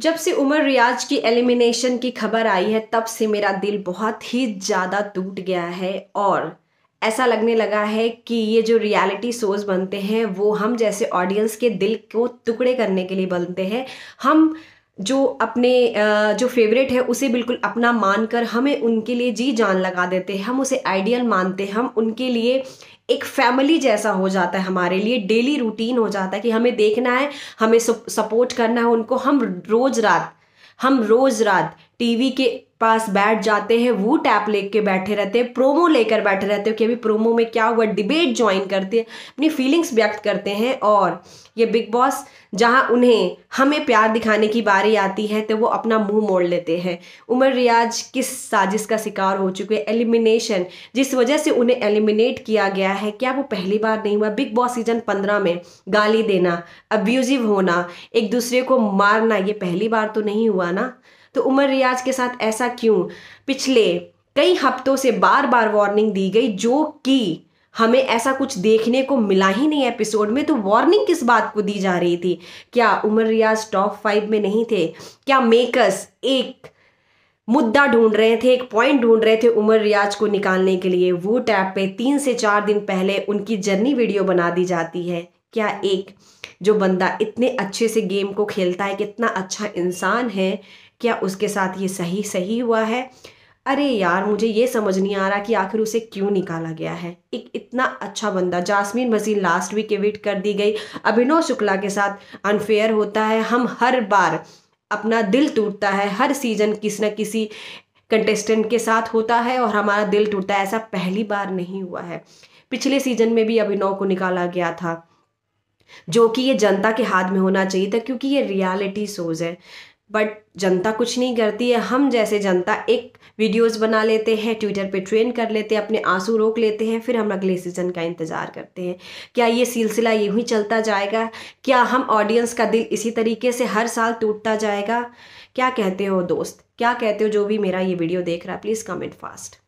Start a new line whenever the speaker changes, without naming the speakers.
जब से उमर रियाज की एलिमिनेशन की खबर आई है तब से मेरा दिल बहुत ही ज़्यादा टूट गया है और ऐसा लगने लगा है कि ये जो रियलिटी शोज़ बनते हैं वो हम जैसे ऑडियंस के दिल को टुकड़े करने के लिए बनते हैं हम जो अपने जो फेवरेट है उसे बिल्कुल अपना मानकर हमें उनके लिए जी जान लगा देते हैं हम उसे आइडियल मानते हैं हम उनके लिए एक फैमिली जैसा हो जाता है हमारे लिए डेली रूटीन हो जाता है कि हमें देखना है हमें सपोर्ट करना है उनको हम रोज़ रात हम रोज़ रात टीवी के पास बैठ जाते हैं वो टैप लेके बैठे रहते हैं प्रोमो लेकर बैठे रहते हैं कि अभी प्रोमो में क्या हुआ डिबेट ज्वाइन करते हैं अपनी फीलिंग्स व्यक्त करते हैं और ये बिग बॉस जहां उन्हें हमें प्यार दिखाने की बारी आती है तो वो अपना मुंह मोड़ लेते हैं उमर रियाज किस साजिश का शिकार हो चुके हैं एलिमिनेशन जिस वजह से उन्हें एलिमिनेट किया गया है क्या वो पहली बार नहीं हुआ बिग बॉस सीजन पंद्रह में गाली देना अब्यूजिव होना एक दूसरे को मारना ये पहली बार तो नहीं हुआ ना तो उमर रियाज के साथ ऐसा क्यों पिछले कई हफ्तों से बार बार वार्निंग दी गई जो कि हमें ऐसा कुछ देखने को मिला ही नहीं एपिसोड में तो वार्निंग किस बात को दी जा रही थी क्या उमर रियाज टॉप फाइव में नहीं थे क्या मेकर्स एक मुद्दा ढूंढ रहे थे एक पॉइंट ढूंढ रहे थे उमर रियाज को निकालने के लिए वो टैप पे तीन से चार दिन पहले उनकी जर्नी वीडियो बना दी जाती है क्या एक जो बंदा इतने अच्छे से गेम को खेलता है कितना अच्छा इंसान है क्या उसके साथ ये सही सही हुआ है अरे यार मुझे ये समझ नहीं आ रहा कि आखिर उसे क्यों निकाला गया है एक इतना अच्छा बंदा Jasmin Bhasin last week evict कर दी गई अभिनव शुक्ला के साथ अनफेयर होता है हम हर बार अपना दिल टूटता है हर सीजन किसी न किसी कंटेस्टेंट के साथ होता है और हमारा दिल टूटता है ऐसा पहली बार नहीं हुआ है पिछले सीजन में भी अभिनव को निकाला गया था जो कि ये जनता के हाथ में होना चाहिए था क्योंकि ये रियलिटी शोज है बट जनता कुछ नहीं करती है हम जैसे जनता एक वीडियोस बना लेते हैं ट्विटर पे ट्रेंड कर लेते हैं अपने आंसू रोक लेते हैं फिर हम अगले सीज़न का इंतज़ार करते हैं क्या ये सिलसिला यूँ ही चलता जाएगा क्या हम ऑडियंस का दिल इसी तरीके से हर साल टूटता जाएगा क्या कहते हो दोस्त क्या कहते हो जो भी मेरा ये वीडियो देख रहा है प्लीज़ कमेंट फास्ट